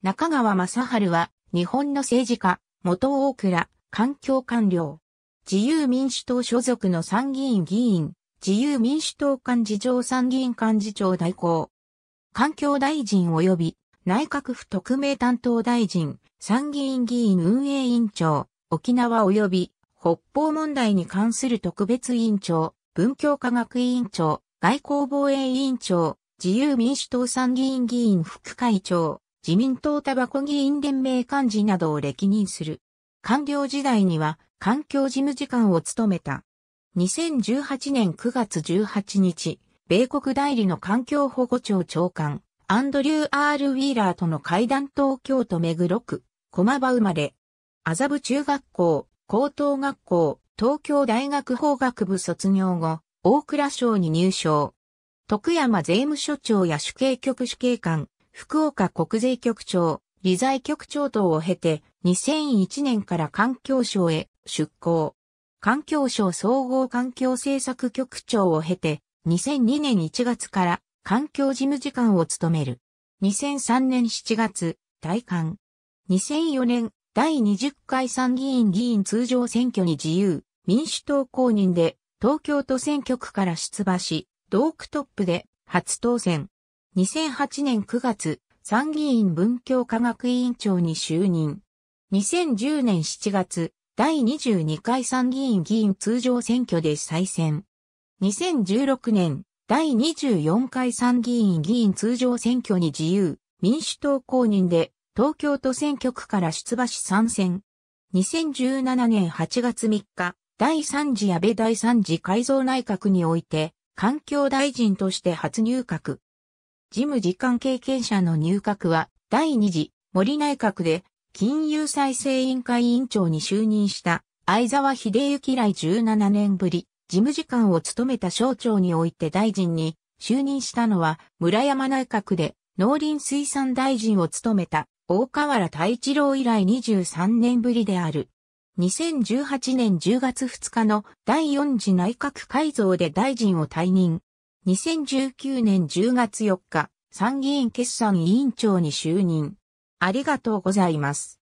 中川正春は、日本の政治家、元大倉、環境官僚。自由民主党所属の参議院議員、自由民主党幹事長参議院幹事長代行。環境大臣及び、内閣府特命担当大臣、参議院議員運営委員長、沖縄及び、北方問題に関する特別委員長、文教科学委員長、外交防衛委員長、自由民主党参議院議員副会長。自民党タバコ議員連盟幹事などを歴任する。官僚時代には環境事務次官を務めた。2018年9月18日、米国代理の環境保護庁長官、アンドリュー・アール・ウィーラーとの会談東京都目黒区、駒場生まれ、麻布中学校、高等学校、東京大学法学部卒業後、大蔵省に入省。徳山税務署長や主計局主計官、福岡国税局長、理財局長等を経て、2001年から環境省へ出向。環境省総合環境政策局長を経て、2002年1月から環境事務次官を務める。2003年7月、退官。2004年、第20回参議院議員通常選挙に自由、民主党公認で、東京都選挙区から出馬し、同区トップで初当選。2008年9月、参議院文教科学委員長に就任。2010年7月、第22回参議院議員通常選挙で再選。2016年、第24回参議院議員通常選挙に自由、民主党公認で、東京都選挙区から出馬し参戦。2017年8月3日、第3次安倍第3次改造内閣において、環境大臣として初入閣。事務次官経験者の入閣は、第2次森内閣で、金融再生委員会委員長に就任した相沢秀幸以来17年ぶり、事務次官を務めた省庁において大臣に就任したのは村山内閣で農林水産大臣を務めた大河原太一郎以来23年ぶりである。2018年10月2日の第4次内閣改造で大臣を退任。2019年10月4日、参議院決算委員長に就任。ありがとうございます。